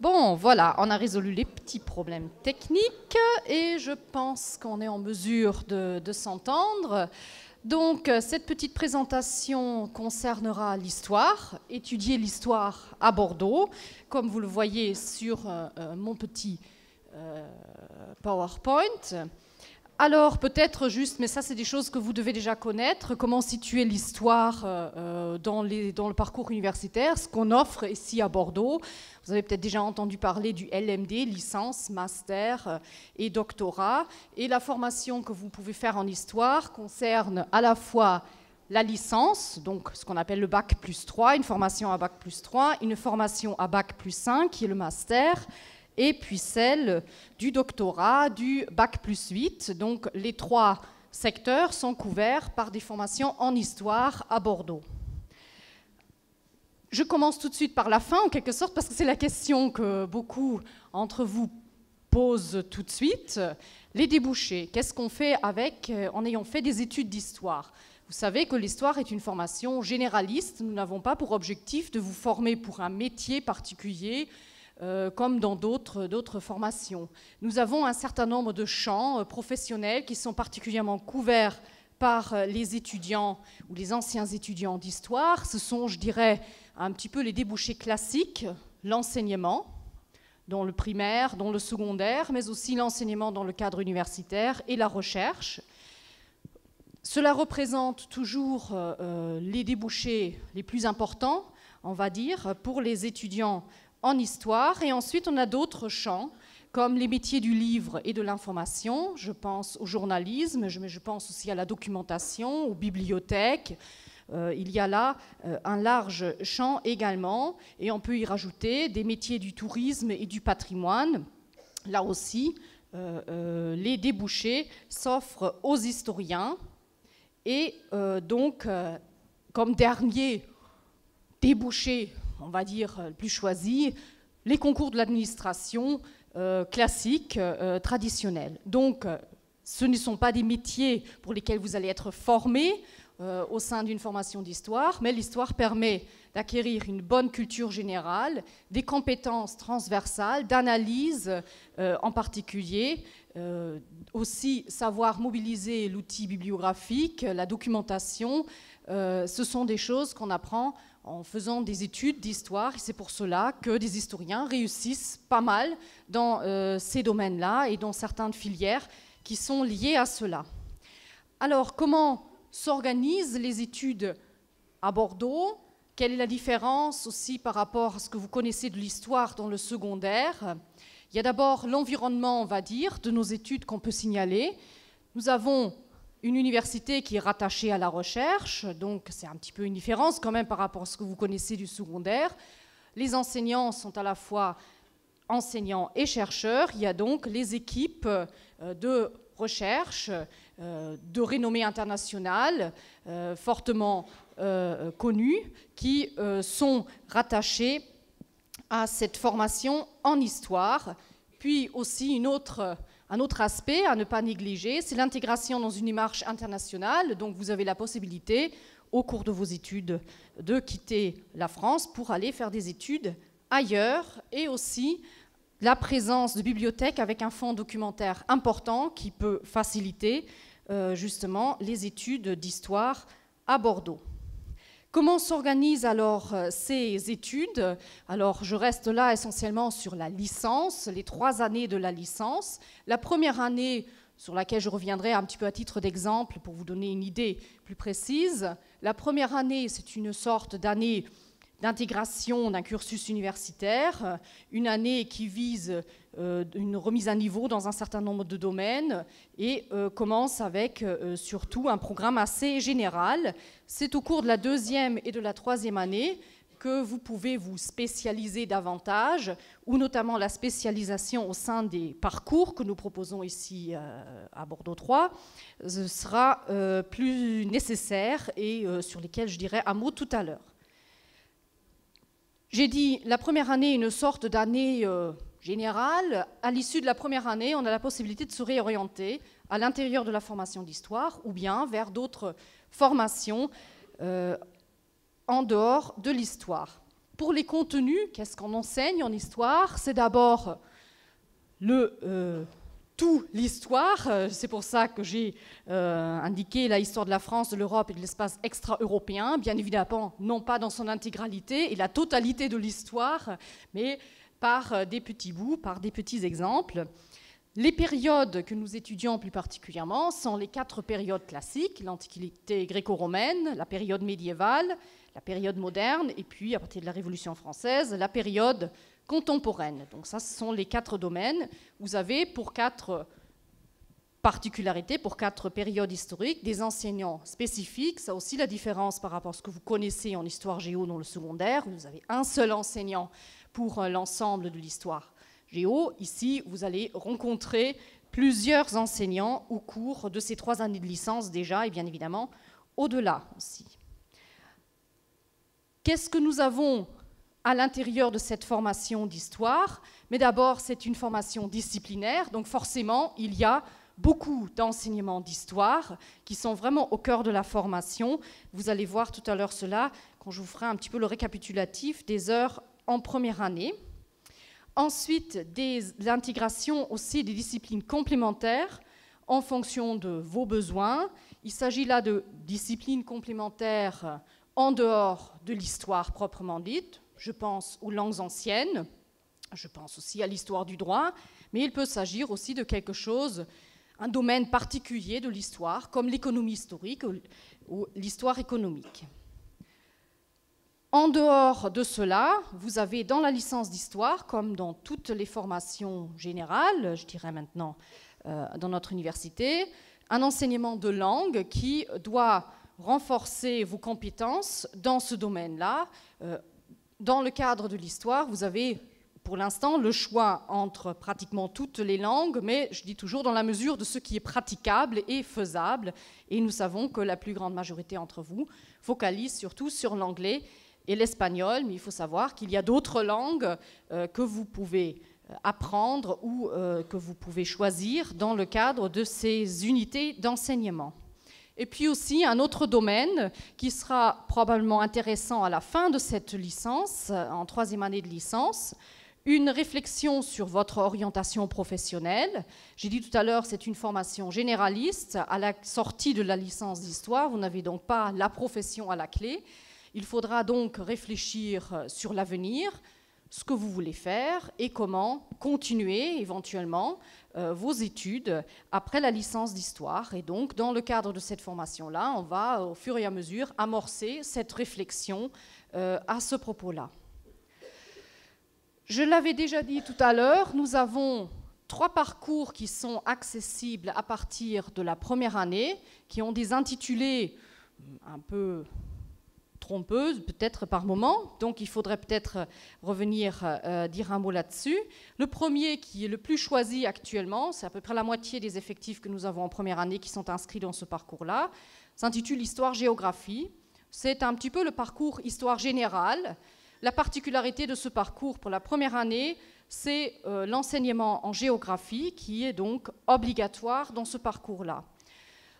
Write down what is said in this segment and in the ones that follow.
Bon, voilà, on a résolu les petits problèmes techniques et je pense qu'on est en mesure de, s'entendre. Donc, euh, cette petite présentation concernera l'histoire, étudier l'histoire à Bordeaux, comme vous le voyez sur euh, euh, mon petit PowerPoint. Alors peut-être juste, mais ça c'est des choses que vous devez déjà connaître, comment situer l'histoire euh, euh, dans, dans le parcours universitaire, ce qu'on offre ici à Bordeaux. Vous avez peut-être déjà entendu parler du LMD, licence, master euh, et doctorat. Et la formation que vous pouvez faire en histoire concerne à la fois la licence, donc ce qu'on appelle le bac plus 3, une formation à bac plus 3, une formation à bac plus 5 qui est le master et puis celle du doctorat, du bac plus 8. Donc les trois secteurs sont couverts par des formations en histoire à Bordeaux. Je commence tout de suite par la fin, en quelque sorte, parce que c'est la question que beaucoup d'entre vous posent tout de suite. Les débouchés, qu'est-ce qu'on fait avec, euh, en ayant fait des études d'histoire Vous savez que l'histoire est une formation généraliste. Nous n'avons pas pour objectif de vous former pour un métier particulier, euh, comme dans d'autres formations. Nous avons un certain nombre de champs euh, professionnels qui sont particulièrement couverts par euh, les étudiants ou les anciens étudiants d'histoire. Ce sont, je dirais, un petit peu les débouchés classiques, l'enseignement, dans le primaire, dans le secondaire, mais aussi l'enseignement dans le cadre universitaire et la recherche. Cela représente toujours les débouchés les plus importants, on va dire, pour les étudiants en histoire. Et ensuite, on a d'autres champs, comme les métiers du livre et de l'information. Je pense au journalisme, mais je pense aussi à la documentation, aux bibliothèques. Euh, il y a là euh, un large champ également, et on peut y rajouter des métiers du tourisme et du patrimoine. Là aussi, euh, les débouchés s'offrent aux historiens. Et donc, comme dernier débouché on va dire, euh, plus choisi, les concours de l'administration euh, classiques, euh, traditionnels. Donc, ce ne sont pas des métiers pour lesquels vous allez être formé au sein d'une formation d'histoire, mais l'histoire permet d'acquérir une bonne culture générale, des compétences transversales, d'analyse en particulier, aussi savoir mobiliser l'outil bibliographique, la documentation, euh, ce sont des choses qu'on apprend en faisant des études d'histoire, et c'est pour cela que des historiens réussissent pas mal dans euh, ces domaines-là et dans certaines filières qui sont liées à cela. Alors, comment s'organisent les études à Bordeaux Quelle est la différence aussi par rapport à ce que vous connaissez de l'histoire dans le secondaire Il y a d'abord l'environnement, on va dire, de nos études qu'on peut signaler. Nous avons une université qui est rattachée à la recherche, donc c'est un petit peu une différence quand même par rapport à ce que vous connaissez du secondaire. Les enseignants sont à la fois enseignants et chercheurs. Il y a donc les équipes euh, de recherche euh, de renommée internationale, euh, fortement connues, qui sont rattachées à cette formation en histoire. Puis aussi une autre un autre aspect à ne pas négliger, c'est l'intégration dans une démarche internationale. Donc vous avez la possibilité, au cours de vos études, de quitter la France pour aller faire des études ailleurs et aussi la présence de bibliothèques avec un fonds documentaire important qui peut faciliter euh, justement les études d'histoire à Bordeaux. Comment s'organisent alors euh, ces études Alors je reste là essentiellement sur la licence, les trois années de la licence. La première année sur laquelle je reviendrai un petit peu à titre d'exemple pour vous donner une idée plus précise. La première année, c'est une sorte d'année d'intégration d'un cursus universitaire, euh, une année qui vise euh, une remise à niveau dans un certain nombre de domaines et euh, commence avec surtout un programme assez général. C'est au cours de la deuxième et de la troisième année que vous pouvez vous spécialiser davantage, ou notamment la spécialisation au sein des parcours que nous proposons ici à Bordeaux 3, sera plus nécessaire et sur lesquels je dirais un mot tout à l'heure. J'ai dit la première année, une sorte d'année euh, générale. À l'issue de la première année, on a la possibilité de se réorienter à l'intérieur de la formation d'histoire ou bien vers d'autres formations euh, en dehors de l'histoire. Pour les contenus, qu'est-ce qu'on enseigne en histoire C'est d'abord le, euh, toute l'histoire. Euh, c'est pour ça que j'ai euh, indiqué la histoire de la France, de l'Europe et de l'espace extra-européen. Bien évidemment, non pas dans son intégralité et la totalité de l'histoire, mais par euh, des petits bouts, par des petits exemples. Les périodes que nous étudions plus particulièrement sont les quatre périodes classiques, l'Antiquité gréco-romaine, la période médiévale, la période moderne, et puis à partir de la Révolution française, la période contemporaine. Donc ça, ce sont les quatre domaines. Vous avez pour quatre particularités, pour quatre périodes historiques, des enseignants spécifiques. Ça aussi la différence par rapport à ce que vous connaissez en histoire géo dans le secondaire. Vous avez un seul enseignant pour euh, l'ensemble de l'histoire géo. Ici, vous allez rencontrer plusieurs enseignants au cours de ces trois années de licence déjà, et bien évidemment au-delà aussi. Qu'est-ce que nous avons à l'intérieur de cette formation d'histoire. Mais d'abord, c'est une formation disciplinaire, donc forcément, il y a beaucoup d'enseignements d'histoire qui sont vraiment au cœur de la formation. Vous allez voir tout à l'heure cela quand je vous ferai un petit peu le récapitulatif des heures en première année. Ensuite, l'intégration aussi des disciplines complémentaires en fonction de vos besoins. Il s'agit là de disciplines complémentaires en dehors de l'histoire proprement dite, je pense aux langues anciennes, je pense aussi à l'histoire du droit, mais il peut s'agir aussi de quelque chose, un domaine particulier de l'histoire, comme l'économie historique ou l'histoire économique. En dehors de cela, vous avez dans la licence d'histoire, comme dans toutes les formations générales, je dirais maintenant euh, dans notre université, un enseignement de langue qui doit renforcer vos compétences dans ce domaine-là, euh, dans le cadre de l'histoire, vous avez pour l'instant le choix entre pratiquement toutes les langues, mais je dis toujours dans la mesure de ce qui est praticable et faisable. Et nous savons que la plus grande majorité entre vous focalise surtout sur l'anglais et l'espagnol, mais il faut savoir qu'il y a d'autres langues euh, que vous pouvez euh, apprendre ou euh, que vous pouvez choisir dans le cadre de ces unités d'enseignement. Et puis aussi un autre domaine qui sera probablement intéressant à la fin de cette licence, euh, en troisième année de licence, une réflexion sur votre orientation professionnelle. J'ai dit tout à l'heure, c'est une formation généraliste. À la sortie de la licence d'histoire, vous n'avez donc pas la profession à la clé. Il faudra donc réfléchir euh, sur l'avenir, ce que vous voulez faire et comment continuer éventuellement euh, vos études après la licence d'histoire. Et donc, dans le cadre de cette formation-là, on va au fur et à mesure amorcer cette réflexion euh, à ce propos-là. Je l'avais déjà dit tout à l'heure, nous avons trois parcours qui sont accessibles à partir de la première année, qui ont des intitulés un peu trompeuse, peut-être par moment. Donc il faudrait peut-être euh, revenir euh, euh, dire un mot là-dessus. Le premier qui est le plus choisi actuellement, c'est à peu près la moitié des effectifs que nous avons en première année qui sont inscrits dans ce parcours-là, s'intitule Histoire-Géographie. C'est un petit peu le parcours histoire générale. La particularité de ce parcours pour la première année, c'est l'enseignement en géographie qui est donc obligatoire dans ce parcours-là.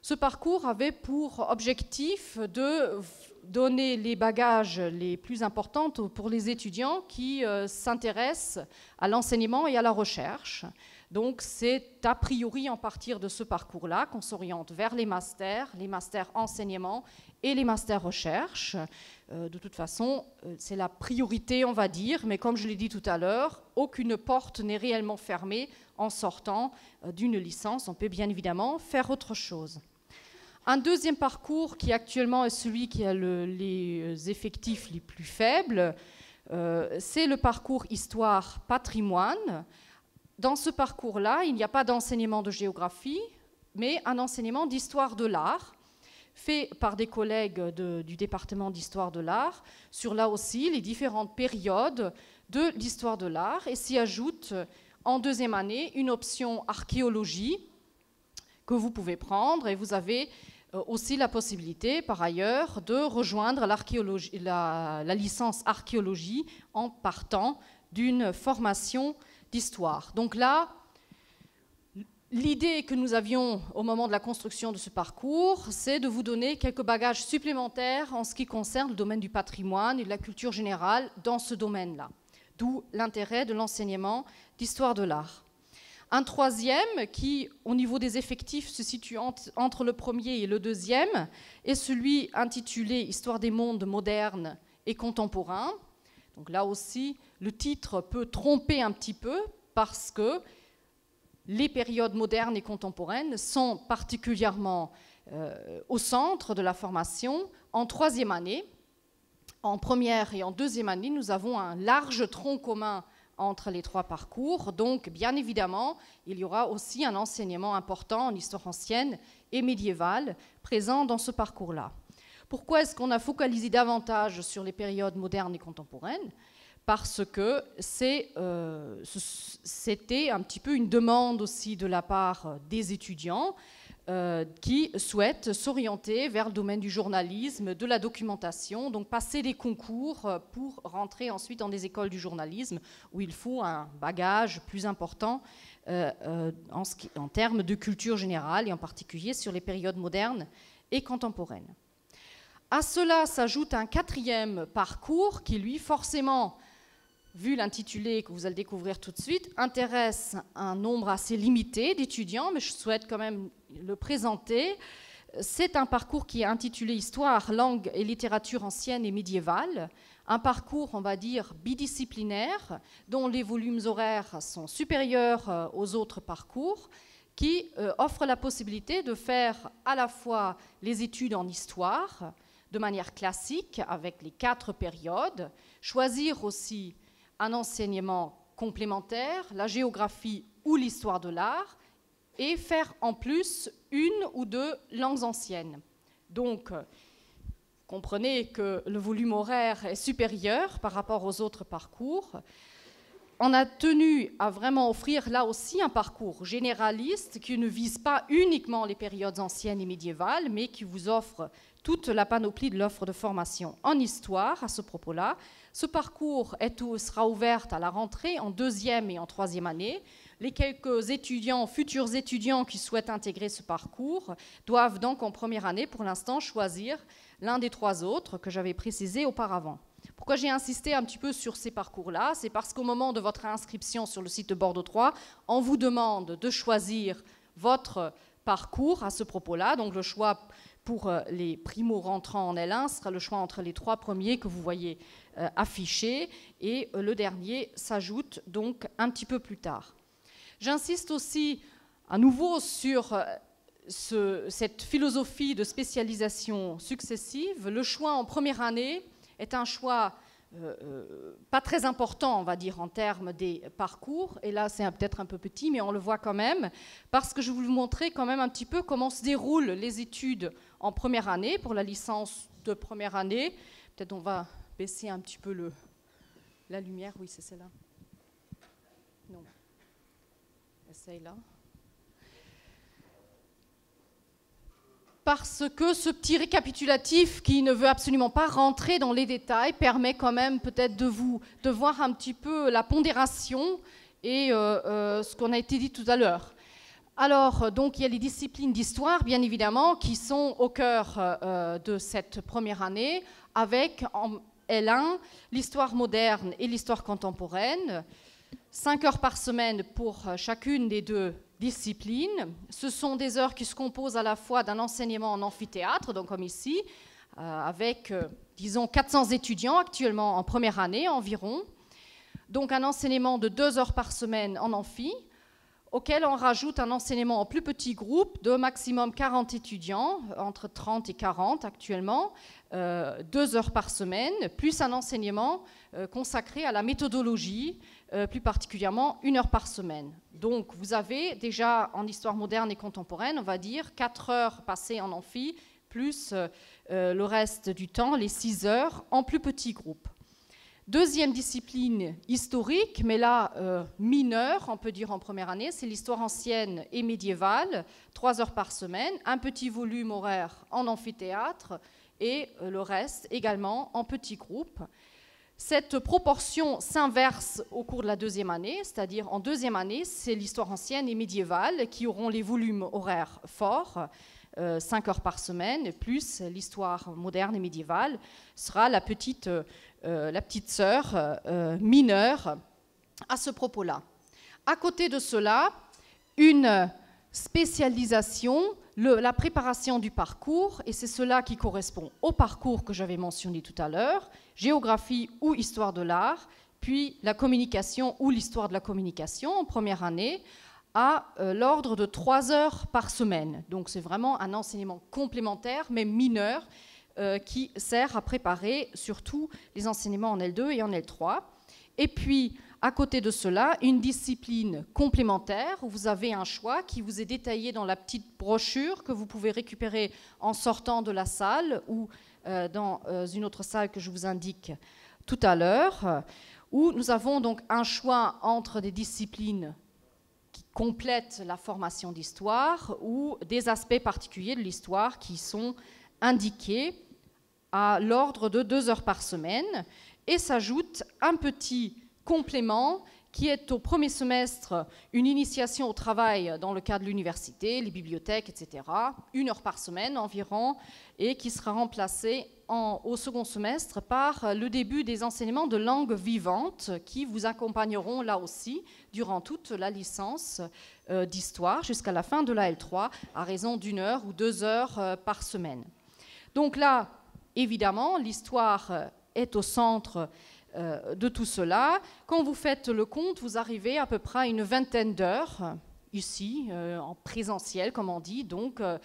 Ce parcours avait pour objectif de donner les bagages les plus importants pour les étudiants qui euh, s'intéressent à l'enseignement et à la recherche. Donc c'est a priori en partir de ce parcours-là qu'on s'oriente vers les masters, les masters enseignement et les masters recherche. Euh, de toute façon, euh, c'est la priorité, on va dire, mais comme je l'ai dit tout à l'heure, aucune porte n'est réellement fermée en sortant d'une licence. On peut bien évidemment faire autre chose. Un deuxième parcours qui actuellement est celui qui a les euh, effectifs les plus faibles, euh, c'est le parcours histoire-patrimoine. Dans ce parcours-là, il n'y a pas d'enseignement de géographie, mais un enseignement d'histoire de l'art fait par des collègues du département d'histoire de l'art sur là aussi les différentes périodes de l'histoire de l'art et s'y ajoute en deuxième année une option archéologie que vous pouvez prendre et vous avez euh, aussi la possibilité, par ailleurs, de rejoindre la, licence archéologie en partant d'une formation d'histoire. Donc là, l'idée que nous avions au moment de la construction de ce parcours, c'est de vous donner quelques bagages supplémentaires en ce qui concerne le domaine du patrimoine et de la culture générale dans ce domaine-là. D'où l'intérêt de l'enseignement d'histoire de l'art. Un troisième qui, au niveau des effectifs, se situe entre le premier et le deuxième, est celui intitulé Histoire des mondes modernes et contemporains. Donc là aussi, le titre peut tromper un petit peu parce que les périodes modernes et contemporaines sont particulièrement euh, au centre de la formation en troisième année. En première et en deuxième année, nous avons un large tronc commun entre les trois parcours. Donc, bien évidemment, il y aura aussi un enseignement important en histoire ancienne et médiévale présent dans ce parcours-là. Pourquoi est-ce qu'on a focalisé davantage sur les périodes modernes et contemporaines Parce que euh, c'était un petit peu une demande aussi de la part des étudiants euh, qui souhaitent s'orienter vers le domaine du journalisme, de la documentation, donc passer des concours euh, pour rentrer ensuite dans des écoles du journalisme où il faut un bagage plus important euh, en, en termes de culture générale et en particulier sur les périodes modernes et contemporaines. À cela s'ajoute un quatrième parcours qui, lui, forcément, vu l'intitulé que vous allez découvrir tout de suite, intéresse un nombre assez limité d'étudiants, mais je souhaite quand même le présenter. C'est un parcours qui est intitulé Histoire, langue et littérature ancienne et médiévale, un parcours, on va dire, bidisciplinaire, dont les volumes horaires sont supérieurs euh, aux autres parcours, qui euh, offre la possibilité de faire à la fois les études en histoire, de manière classique, avec les quatre périodes, choisir aussi un enseignement complémentaire, la géographie ou l'histoire de l'art, et faire en plus une ou deux langues anciennes. Donc, comprenez que le volume horaire est supérieur par rapport aux autres parcours on a tenu à vraiment offrir là aussi un parcours généraliste qui ne vise pas uniquement les périodes anciennes et médiévales, mais qui vous offre toute la panoplie de l'offre de formation en histoire à ce propos-là. Ce parcours est sera ouvert à la rentrée en deuxième et en troisième année. Les quelques étudiants, futurs étudiants qui souhaitent intégrer ce parcours doivent donc en première année, pour l'instant, choisir l'un des trois autres que j'avais précisé auparavant. Pourquoi j'ai insisté un petit peu sur ces parcours-là C'est parce qu'au moment de votre inscription sur le site de Bordeaux 3, on vous demande de choisir votre parcours à ce propos-là. Donc le choix pour euh, les primo-rentrants en L1 sera le choix entre les trois premiers que vous voyez euh, affichés et euh, le dernier s'ajoute donc un petit peu plus tard. J'insiste aussi à nouveau sur cette philosophie de spécialisation successive. Le choix en première année est un choix euh, euh, pas très important, on va dire, en termes des parcours. Et là, c'est peut-être un peu petit, mais on le voit quand même, parce que je voulais vous montrer quand même un petit peu comment se déroulent les études en première année, pour la licence de première année. Peut-être on va baisser un petit peu le, la lumière. Oui, c'est celle-là. Non. Essaye là. parce que ce petit récapitulatif qui ne veut absolument pas rentrer dans les détails permet quand même peut-être de vous de voir un petit peu la pondération et euh, euh, ce qu'on a été dit tout à l'heure. Alors, donc, il y a les disciplines d'histoire, bien évidemment, qui sont au cœur euh, de cette première année, avec en L1 l'histoire moderne et l'histoire contemporaine, 5 heures par semaine pour chacune des deux disciplines. Ce sont des heures qui se composent à la fois d'un enseignement en amphithéâtre, donc comme ici, euh, avec, euh, disons, 400 étudiants actuellement en première année environ. Donc un enseignement de deux heures par semaine en amphi, auquel on rajoute un enseignement en plus petit groupe de maximum 40 étudiants, entre 30 et 40 actuellement, 2 euh, deux heures par semaine, plus un enseignement consacré à la méthodologie euh, plus particulièrement une heure par semaine. Donc vous avez déjà en histoire moderne et contemporaine, on va dire, quatre heures passées en amphi, plus euh, euh, le reste du temps, les six heures, en plus petits groupes. Deuxième discipline historique, mais là mineure, on peut dire en première année, c'est l'histoire ancienne et médiévale, trois heures par semaine, un petit volume horaire en amphithéâtre et le reste également en petits groupes. Cette proportion s'inverse au cours de la deuxième année, c'est-à-dire en deuxième année, c'est l'histoire ancienne et médiévale qui auront les volumes horaires forts, euh, cinq 5 heures par semaine, plus l'histoire moderne et médiévale sera la petite, euh, sœur euh, mineure à ce propos-là. À côté de cela, une spécialisation, la préparation du parcours, et c'est cela qui correspond au parcours que j'avais mentionné tout à l'heure, géographie ou histoire de l'art, puis la communication ou l'histoire de la communication en première année, à euh, l'ordre de trois heures par semaine. Donc c'est vraiment un enseignement complémentaire, mais mineur, euh, qui sert à préparer surtout les enseignements en L2 et en L3. Et puis, à côté de cela, une discipline complémentaire où vous avez un choix qui vous est détaillé dans la petite brochure que vous pouvez récupérer en sortant de la salle ou euh, dans euh, une autre salle que je vous indique tout à l'heure, où nous avons donc un choix entre des disciplines qui complètent la formation d'histoire ou des aspects particuliers de l'histoire qui sont indiqués à l'ordre de deux heures par semaine et s'ajoute un petit complément qui est au premier semestre une initiation au travail dans le cadre de l'université, les bibliothèques, etc., une heure par semaine environ, et qui sera remplacée au second semestre par le début des enseignements de langue vivante qui vous accompagneront là aussi durant toute la licence euh, d'histoire jusqu'à la fin de la L3 à raison d'une heure ou deux heures euh, par semaine. Donc là, évidemment, l'histoire est au centre euh, de tout cela. Quand vous faites le compte, vous arrivez à peu près à une vingtaine d'heures ici, euh, en présentiel, comme on dit, donc euh,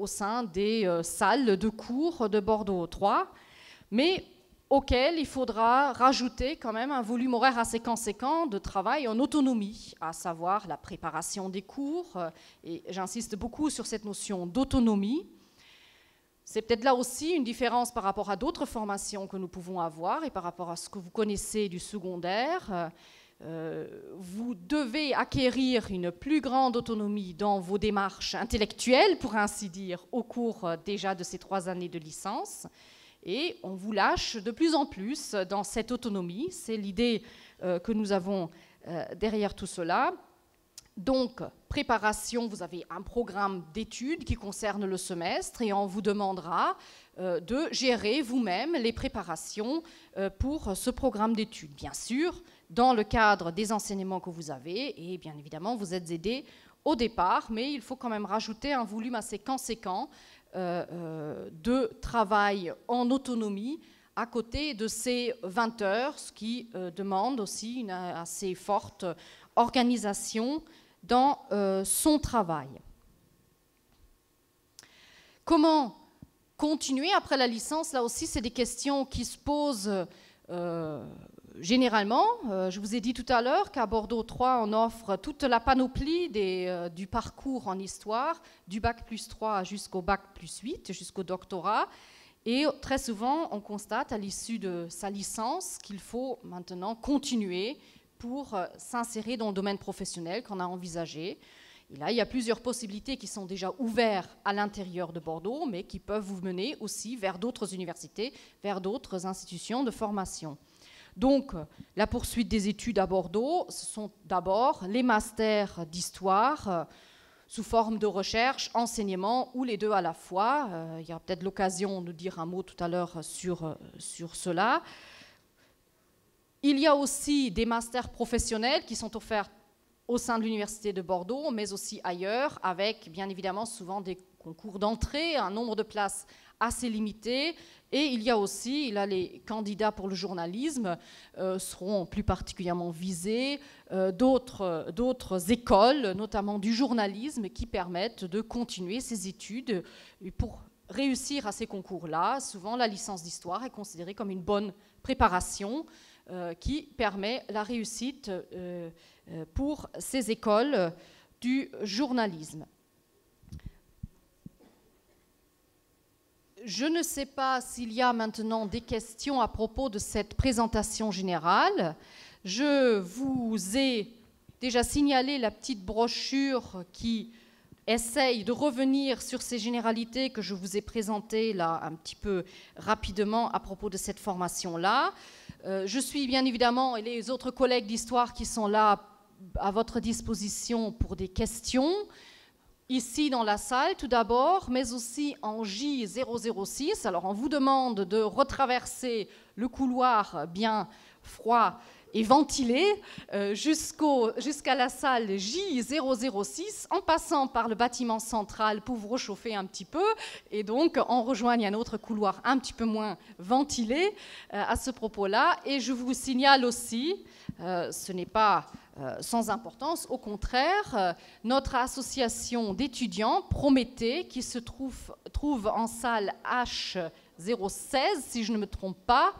au sein des salles de cours de Bordeaux 3, mais auxquelles il faudra rajouter quand même un volume horaire assez conséquent de travail en autonomie, à savoir la préparation des cours, et j'insiste beaucoup sur cette notion d'autonomie, c'est peut-être là aussi une différence par rapport à d'autres formations que nous pouvons avoir et par rapport à ce que vous connaissez du secondaire. Euh, vous devez acquérir une plus grande autonomie dans vos démarches intellectuelles, pour ainsi dire, au cours euh, déjà de ces trois années de licence. Et on vous lâche de plus en plus dans cette autonomie. C'est l'idée euh, que nous avons derrière tout cela. Donc, préparation, vous avez un programme d'études qui concerne le semestre et on vous demandera euh, de gérer vous-même les préparations euh, pour ce programme d'études. Bien sûr, dans le cadre des enseignements que vous avez, et bien évidemment, vous êtes aidé au départ, mais il faut quand même rajouter un volume assez conséquent euh, de travail en autonomie à côté de ces 20 heures, ce qui demande aussi une assez forte organisation dans euh, son travail. Comment continuer après la licence Là aussi, c'est des questions qui se posent euh, généralement. Euh, je vous ai dit tout à l'heure qu'à Bordeaux 3, on offre toute la panoplie des, du parcours en histoire, du bac plus 3 jusqu'au bac plus 8, jusqu'au doctorat. Et très souvent, on constate à l'issue de sa licence qu'il faut maintenant continuer pour euh, s'insérer dans le domaine professionnel qu'on a envisagé. Et là, il y a plusieurs possibilités qui sont déjà ouvertes à l'intérieur de Bordeaux, mais qui peuvent vous mener aussi vers d'autres universités, vers d'autres institutions de formation. Donc, la poursuite des études à Bordeaux, ce sont d'abord les masters d'histoire euh, sous forme de recherche, enseignement ou les deux à la fois. Euh, il y a peut-être l'occasion de dire un mot tout à l'heure sur, sur cela. Il y a aussi des masters professionnels qui sont offerts au sein de l'Université de Bordeaux, mais aussi ailleurs, avec bien évidemment souvent des concours d'entrée, un nombre de places assez limité. Et il y a aussi, là, les candidats pour le journalisme euh, seront plus particulièrement visés, euh, d'autres écoles, notamment du journalisme, qui permettent de continuer ces études. pour réussir à ces concours-là, souvent la licence d'histoire est considérée comme une bonne préparation euh, qui permet la réussite euh, euh, pour ces écoles du journalisme. Je ne sais pas s'il y a maintenant des questions à propos de cette présentation générale. Je vous ai déjà signalé la petite brochure qui essaye de revenir sur ces généralités que je vous ai présentées là un petit peu rapidement à propos de cette formation-là. Euh, je suis bien évidemment, et les autres collègues d'histoire qui sont là à votre disposition pour des questions, ici dans la salle tout d'abord, mais aussi en J006. Alors on vous demande de retraverser le couloir bien froid et ventilé euh, jusqu'à la salle J006 en passant par le bâtiment central pour vous réchauffer un petit peu et donc on rejoigne un autre couloir un petit peu moins ventilé euh, à ce propos-là. Et je vous signale aussi, euh, ce n'est pas... sans importance. Au contraire, notre association d'étudiants, Prométhée, qui se trouve, trouve en salle H016, si je ne me trompe pas,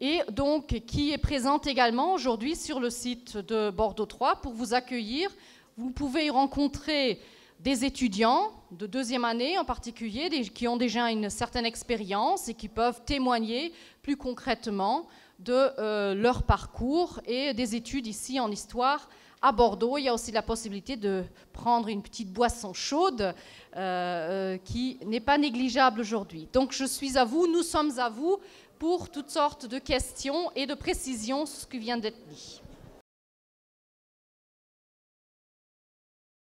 et donc qui est présente également aujourd'hui sur le site de Bordeaux 3 pour vous accueillir. Vous pouvez y rencontrer des étudiants de deuxième année en particulier, qui ont déjà une certaine expérience et qui peuvent témoigner plus concrètement de euh, leur parcours et des études ici en histoire à Bordeaux. Il y a aussi la possibilité de prendre une petite boisson chaude euh, euh, qui n'est pas négligeable aujourd'hui. Donc je suis à vous, nous sommes à vous pour toutes sortes de questions et de précisions sur ce qui vient d'être dit.